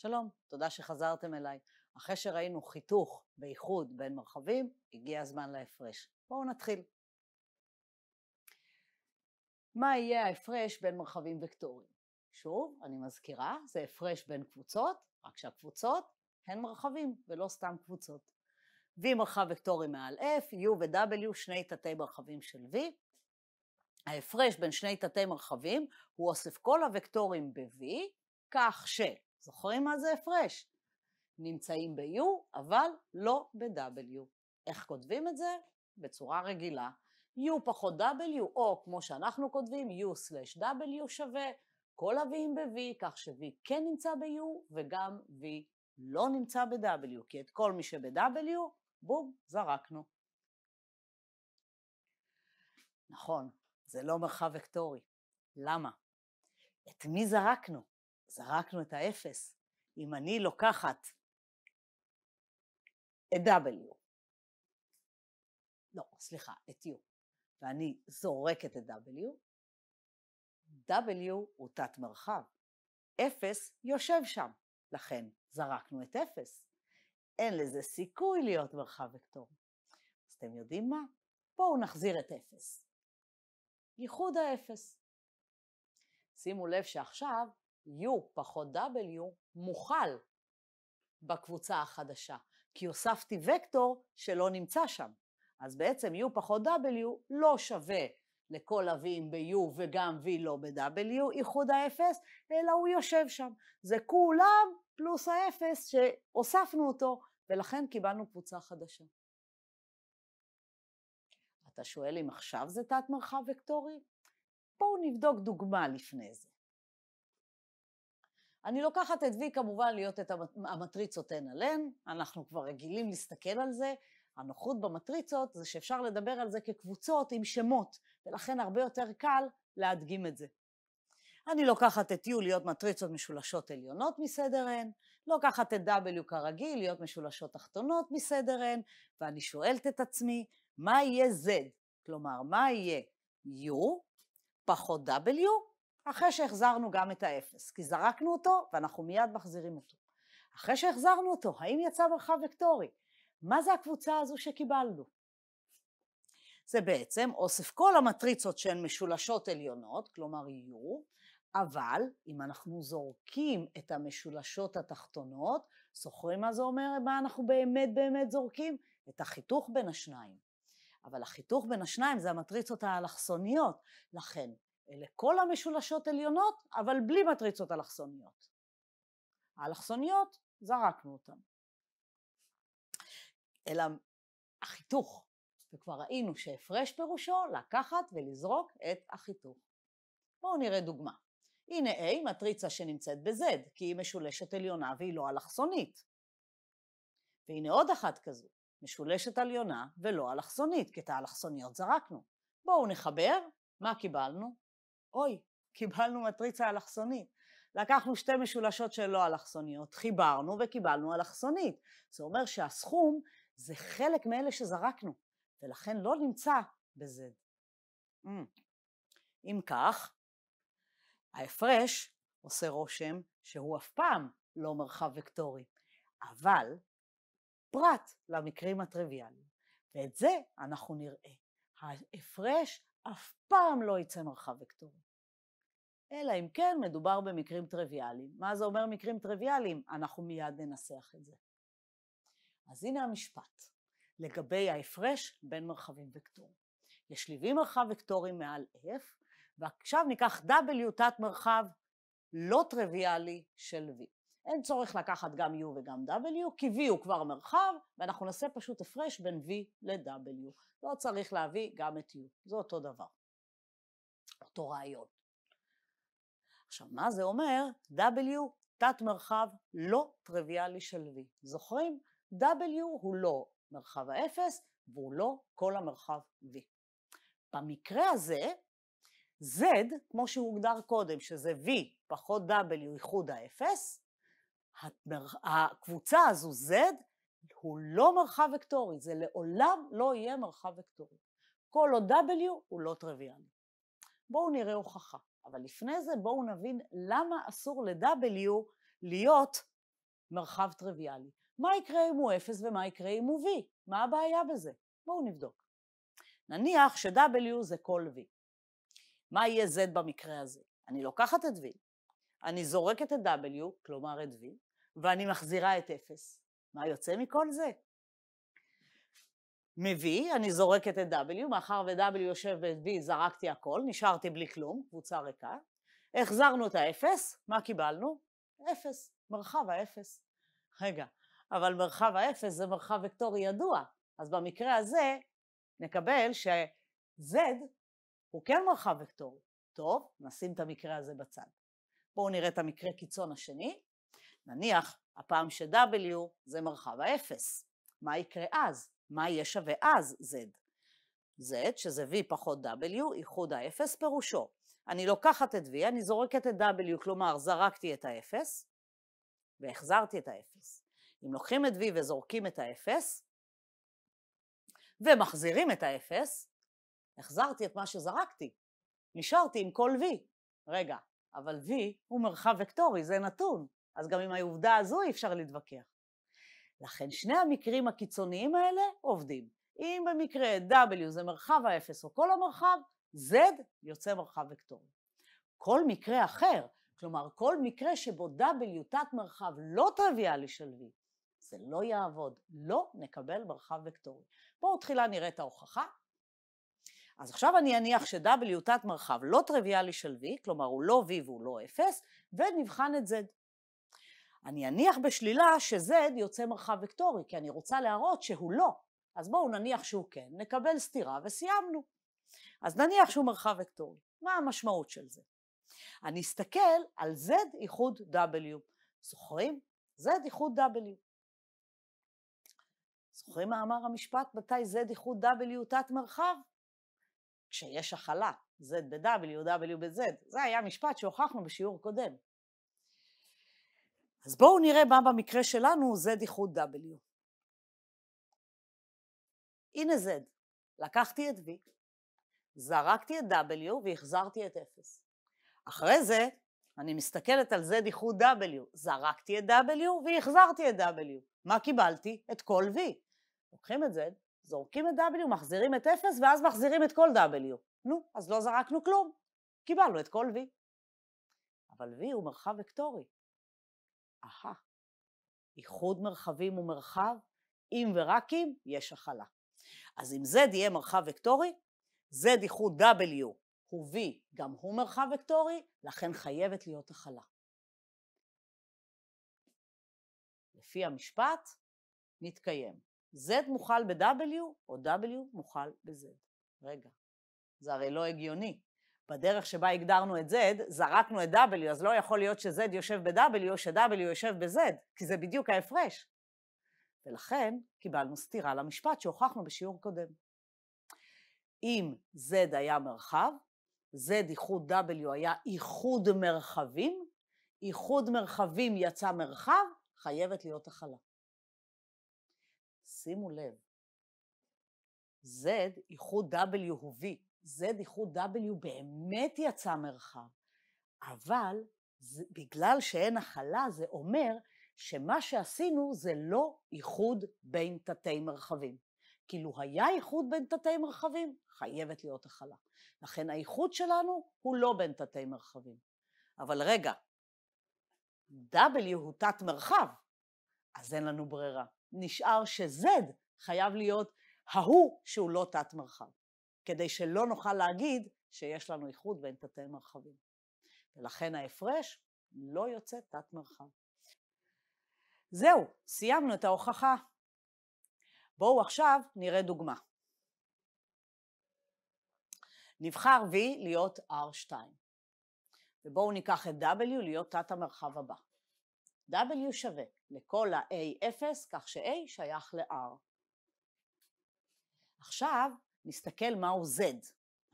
שלום, תודה שחזרתם אליי. אחרי שראינו חיתוך באיחוד בין מרחבים, הגיע הזמן להפרש. בואו נתחיל. מה יהיה ההפרש בין מרחבים וקטורים? שוב, אני מזכירה, זה הפרש בין קבוצות, רק שהקבוצות הן מרחבים ולא סתם קבוצות. V מרחב וקטורי מעל F, U ו-W שני תתי מרחבים של V. ההפרש בין שני תתי מרחבים הוא אוסף כל הוקטורים ב-V, כך ש... זוכרים מה זה הפרש? נמצאים ב-U, אבל לא ב-W. איך כותבים את זה? בצורה רגילה. U פחות W, או כמו שאנחנו כותבים, U/W סלש שווה כל ה-V'ים ב-V, כך ש-V כן נמצא ב-U, וגם V לא נמצא ב-W, כי את כל מי שב-W, בום, זרקנו. נכון, זה לא מרחב וקטורי. למה? את מי זרקנו? זרקנו את האפס. אם אני לוקחת את W, לא, סליחה, את U, ואני זורקת את W, W הוא תת מרחב. אפס יושב שם, לכן זרקנו את אפס. אין לזה סיכוי להיות מרחב וקטור. אז אתם יודעים מה? בואו נחזיר את אפס. ייחוד האפס. שימו לב שעכשיו U פחות W מוכל בקבוצה החדשה, כי הוספתי וקטור שלא נמצא שם. אז בעצם U פחות W לא שווה לכל ה-V'ים ב-U וגם V לא ב-W, איחוד האפס, אלא הוא יושב שם. זה כולם פלוס האפס שהוספנו אותו, ולכן קיבלנו קבוצה חדשה. אתה שואל אם עכשיו זה תת מרחב וקטורי? בואו נבדוק דוגמה לפני זה. אני לוקחת את V כמובן להיות את המטריצות n על n, אנחנו כבר רגילים להסתכל על זה, הנוחות במטריצות זה שאפשר לדבר על זה כקבוצות עם שמות, ולכן הרבה יותר קל להדגים את זה. אני לוקחת את U להיות מטריצות משולשות עליונות מסדר n, לוקחת את W כרגיל להיות משולשות תחתונות מסדר n, ואני שואלת את עצמי, מה יהיה Z? כלומר, מה יהיה U פחות W אחרי שהחזרנו גם את האפס, כי זרקנו אותו ואנחנו מיד מחזירים אותו. אחרי שהחזרנו אותו, האם יצא מרחב וקטורי? מה זה הקבוצה הזו שקיבלנו? זה בעצם אוסף כל המטריצות שהן משולשות עליונות, כלומר יהיו, אבל אם אנחנו זורקים את המשולשות התחתונות, זוכרים מה זה אומר, מה אנחנו באמת באמת זורקים? את החיתוך בין השניים. אבל החיתוך בין השניים זה המטריצות האלכסוניות, לכן לכל המשולשות עליונות, אבל בלי מטריצות אלכסוניות. האלכסוניות, זרקנו אותן. אלא החיתוך, וכבר ראינו שהפרש פירושו לקחת ולזרוק את החיתוך. בואו נראה דוגמה. הנה A מטריצה שנמצאת ב-Z, כי היא משולשת עליונה והיא לא אלכסונית. והנה עוד אחת כזו, משולשת עליונה ולא אלכסונית, כי את האלכסוניות זרקנו. בואו נחבר, מה קיבלנו? אוי, קיבלנו מטריצה אלכסונית. לקחנו שתי משולשות של לא אלכסוניות, חיברנו וקיבלנו אלכסונית. זה אומר שהסכום זה חלק מאלה שזרקנו, ולכן לא נמצא ב-Z. Mm. אמ, אם כך, ההפרש עושה רושם שהוא אף פעם לא מרחב וקטורי, אבל פרט למקרים הטריוויאליים, ואת זה אנחנו נראה. ההפרש אף פעם לא יצא מרחב וקטורי. אלא אם כן מדובר במקרים טריוויאליים. מה זה אומר מקרים טריוויאליים? אנחנו מיד ננסח את זה. אז הנה המשפט לגבי ההפרש בין מרחבים וקטורים. יש לי V מרחב וקטורי מעל F, ועכשיו ניקח W תת מרחב לא טריוויאלי של V. אין צורך לקחת גם U וגם W, כי V הוא כבר מרחב, ואנחנו נעשה פשוט הפרש בין V ל-W. לא צריך להביא גם את U, זה אותו דבר, אותו רעיון. עכשיו, מה זה אומר? W, תת מרחב לא טריוויאלי של V. זוכרים? W הוא לא מרחב האפס, והוא לא כל המרחב V. במקרה הזה, Z, כמו שהוגדר קודם, שזה V פחות W איחוד האפס, הקבוצה הזו Z הוא לא מרחב וקטורי, זה לעולם לא יהיה מרחב וקטורי. כל עוד W הוא לא טריוויאלי. בואו נראה הוכחה, אבל לפני זה בואו נבין למה אסור ל-W להיות מרחב טריוויאלי. מה יקרה אם הוא 0 ומה יקרה אם הוא V? מה הבעיה בזה? בואו נבדוק. נניח ש-W זה כל V. מה יהיה Z במקרה הזה? אני לוקחת את V, אני זורקת את W, כלומר את V, ואני מחזירה את אפס. מה יוצא מכל זה? מביא, אני זורקת את W, מאחר ו-W יושב ב-V זרקתי הכל, נשארתי בלי כלום, קבוצה ריקה. החזרנו את האפס, מה קיבלנו? אפס, מרחב האפס. רגע, אבל מרחב האפס זה מרחב וקטורי ידוע, אז במקרה הזה נקבל ש-Z הוא כן מרחב וקטורי. טוב, נשים את המקרה הזה בצד. בואו נראה את המקרה קיצון השני. נניח הפעם ש-W זה מרחב האפס. מה יקרה אז? מה יהיה שווה אז Z? Z, שזה V פחות W, איחוד האפס פירושו. אני לוקחת את V, אני זורקת את W, כלומר זרקתי את האפס, והחזרתי את האפס. אם לוקחים את V וזורקים את האפס, ומחזירים את האפס, החזרתי את מה שזרקתי. נשארתי עם כל V. רגע, אבל V הוא מרחב וקטורי, זה נתון. אז גם עם העובדה הזו אי אפשר להתווכח. לכן שני המקרים הקיצוניים האלה עובדים. אם במקרה W זה מרחב האפס או כל המרחב, Z יוצא מרחב וקטורי. כל מקרה אחר, כלומר כל מקרה שבו W תת מרחב לא טריוויאלי של V, זה לא יעבוד, לא נקבל מרחב וקטורי. בואו תחילה נראה את ההוכחה. אז עכשיו אני אניח ש-W תת מרחב לא טריוויאלי של V, כלומר הוא לא V והוא לא 0, ונבחן את Z. אני אניח בשלילה ש-Z יוצא מרחב וקטורי, כי אני רוצה להראות שהוא לא. אז בואו נניח שהוא כן, נקבל סתירה וסיימנו. אז נניח שהוא מרחב וקטורי. מה המשמעות של זה? אני אסתכל על Z איחוד W. זוכרים? Z איחוד W. זוכרים מה אמר המשפט מתי Z איחוד W תת מרחב? כשיש הכלה, Z ב-W, W ב-Z. זה היה משפט שהוכחנו בשיעור קודם. אז בואו נראה מה במקרה שלנו Z איחוד W. הנה Z, לקחתי את V, זרקתי את W והחזרתי את 0. אחרי זה, אני מסתכלת על Z איחוד W, זרקתי את W והחזרתי את W. מה קיבלתי? את כל V. לוקחים את Z, זורקים את W, מחזירים את 0 ואז מחזירים את כל W. נו, אז לא זרקנו כלום, קיבלנו את כל V. אבל V הוא מרחב וקטורי, אהה, איחוד מרחבים ומרחב, אם ורק אם יש הכלה. אז אם Z יהיה מרחב וקטורי, Z איחוד W הוא V, גם הוא מרחב וקטורי, לכן חייבת להיות הכלה. לפי המשפט, נתקיים. Z מוכל ב-W או W מוכל ב-Z. רגע, זה הרי לא הגיוני. בדרך שבה הגדרנו את Z, זרקנו את W, אז לא יכול להיות ש-Z יושב ב-W או ש-W יושב ב-Z, כי זה בדיוק ההפרש. ולכן קיבלנו סתירה למשפט שהוכחנו בשיעור קודם. אם Z היה מרחב, Z איחוד W היה איחוד מרחבים, איחוד מרחבים יצא מרחב, חייבת להיות הכלה. שימו לב, Z איחוד W הוא V. ZW באמת יצא מרחב, אבל זה, בגלל שאין הכלה זה אומר שמה שעשינו זה לא איחוד בין תתי מרחבים. כאילו היה איחוד בין תתי מרחבים, חייבת להיות הכלה. לכן האיחוד שלנו הוא לא בין תתי מרחבים. אבל רגע, W הוא תת מרחב, אז אין לנו ברירה. נשאר ש-Z חייב להיות ההוא שהוא לא תת מרחב. כדי שלא נוכל להגיד שיש לנו איחוד ואין תתי מרחבים. ולכן ההפרש לא יוצא תת מרחב. זהו, סיימנו את ההוכחה. בואו עכשיו נראה דוגמה. נבחר V להיות R2, ובואו ניקח את W להיות תת המרחב הבא. W שווה לכל ה-A0, כך ש-A שייך ל-R. עכשיו נסתכל מהו Z.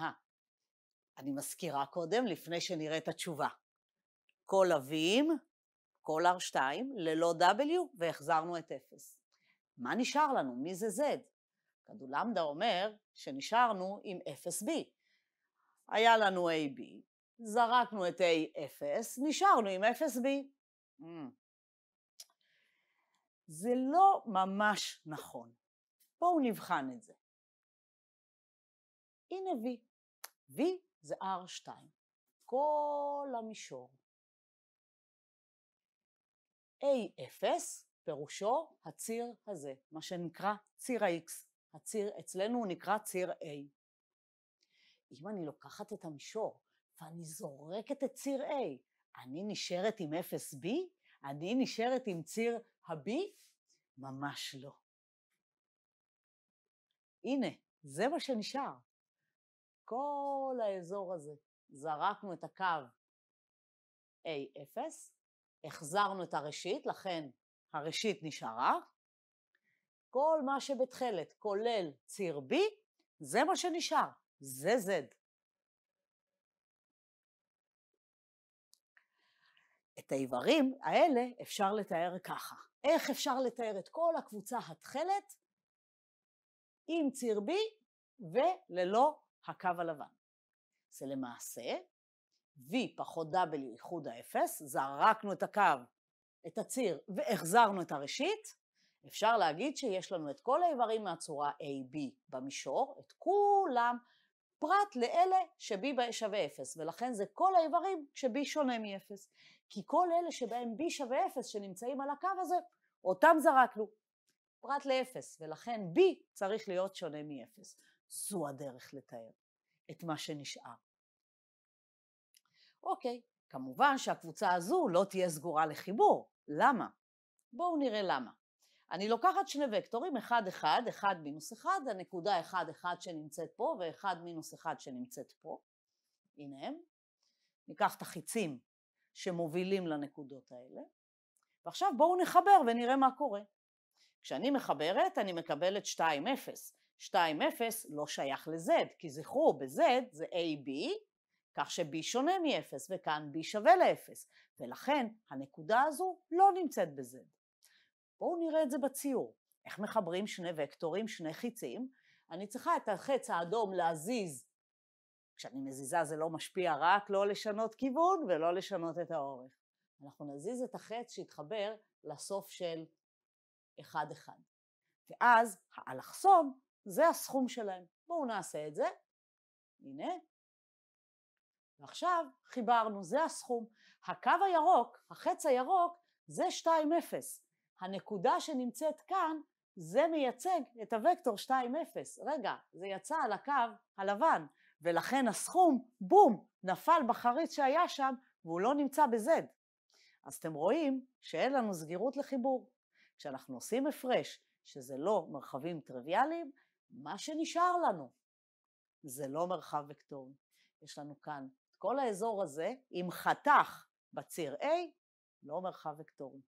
אה, אני מזכירה קודם, לפני שנראה את התשובה. כל ה-Vים, כל R2, ללא W, והחזרנו את 0. מה נשאר לנו? מי זה Z? כדור למדה אומר שנשארנו עם 0B. היה לנו AB, זרקנו את A0, נשארנו עם 0B. Mm. אה. זה לא ממש נכון. בואו נבחן את זה. הנה V. V זה R2. כל המישור. A0 פירושו הציר הזה, מה שנקרא ציר ה-X. הציר אצלנו נקרא ציר A. אם אני לוקחת את המישור ואני זורקת את ציר A, אני נשארת עם 0B? אני נשארת עם ציר ה-B? ממש לא. הנה, זה מה שנשאר. כל האזור הזה. זרקנו את הקו A0, החזרנו את הראשית, לכן הראשית נשארה. כל מה שבתכלת, כולל ציר B, זה מה שנשאר, זה Z. את האיברים האלה אפשר לתאר ככה. איך אפשר לתאר את כל הקבוצה התכלת עם ציר B וללא הקו הלבן. זה למעשה V פחות W איחוד האפס, זרקנו את הקו, את הציר, והחזרנו את הראשית, אפשר להגיד שיש לנו את כל האיברים מהצורה AB במישור, את כולם, פרט לאלה ש-B שווה 0, ולכן זה כל האיברים כש-B שונה מ-0. כי כל אלה שבהם B שווה 0 שנמצאים על הקו הזה, אותם זרקנו, פרט ל-0, ולכן B צריך להיות שונה מ-0. זו הדרך לתאר את מה שנשאר. אוקיי, כמובן שהקבוצה הזו לא תהיה סגורה לחיבור. למה? בואו נראה למה. אני לוקחת שני וקטורים, 1, 1, 1 מינוס 1, הנקודה 1, 1 שנמצאת פה ו-1 מינוס 1 שנמצאת פה. הנה הם. ניקח את החיצים שמובילים לנקודות האלה, ועכשיו בואו נחבר ונראה מה קורה. כשאני מחברת, אני מקבלת 2, 0. 2-0 לא שייך ל-Z, כי זכרו, ב-Z זה AB, כך ש-B שונה מ-0, וכאן B שווה ל-0, ולכן הנקודה הזו לא נמצאת ב-Z. בואו נראה את זה בציור. איך מחברים שני וקטורים, שני חיצים? אני צריכה את החץ האדום להזיז. כשאני מזיזה זה לא משפיע רק לא לשנות כיוון ולא לשנות את האורך. אנחנו נזיז את החץ שיתחבר לסוף של 1-1. ואז האלכסון זה הסכום שלהם. בואו נעשה את זה. הנה. ועכשיו חיברנו, זה הסכום. הקו הירוק, החץ הירוק, זה 2-0. הנקודה שנמצאת כאן, זה מייצג את הוקטור 2-0. רגע, זה יצא על הקו הלבן, ולכן הסכום, בום, נפל בחריץ שהיה שם, והוא לא נמצא ב-Z. אז אתם רואים שאין לנו סגירות לחיבור. כשאנחנו עושים הפרש, שזה לא מרחבים טריוויאליים, מה שנשאר לנו זה לא מרחב וקטורי. יש לנו כאן את כל האזור הזה עם חתך בציר A, לא מרחב וקטורי.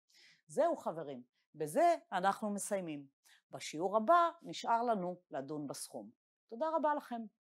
זהו חברים, בזה אנחנו מסיימים. בשיעור הבא נשאר לנו לדון בסכום. תודה רבה לכם.